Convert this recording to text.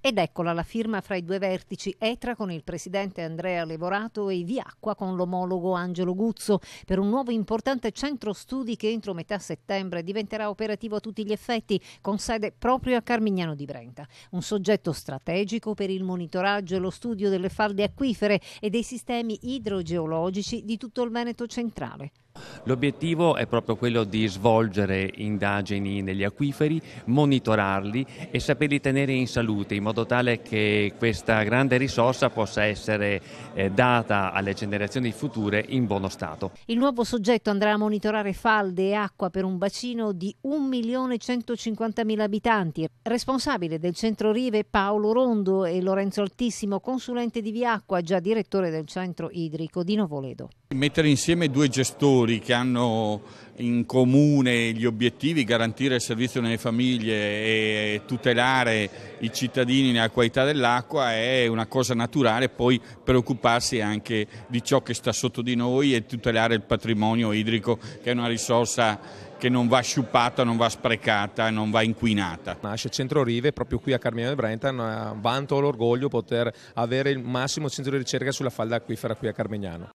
Ed eccola la firma fra i due vertici ETRA con il presidente Andrea Levorato e Viacqua con l'omologo Angelo Guzzo per un nuovo importante centro studi che entro metà settembre diventerà operativo a tutti gli effetti con sede proprio a Carmignano di Brenta. Un soggetto strategico per il monitoraggio e lo studio delle falde acquifere e dei sistemi idrogeologici di tutto il Veneto centrale. L'obiettivo è proprio quello di svolgere indagini negli acquiferi, monitorarli e saperli tenere in salute in modo tale che questa grande risorsa possa essere eh, data alle generazioni future in buono stato. Il nuovo soggetto andrà a monitorare falde e acqua per un bacino di 1.150.000 abitanti. Responsabile del centro rive Paolo Rondo e Lorenzo Altissimo, consulente di Viacqua, già direttore del centro idrico di Novoledo. Mettere insieme due gestori che hanno in comune gli obiettivi, garantire il servizio nelle famiglie e tutelare i cittadini nella qualità dell'acqua è una cosa naturale, poi preoccuparsi anche di ciò che sta sotto di noi e tutelare il patrimonio idrico che è una risorsa che non va sciupata, non va sprecata, non va inquinata. Nasce Centro Rive proprio qui a Carmine del Brentano, vanto l'orgoglio poter avere il massimo centro di ricerca sulla falda acquifera qui a Carmignano.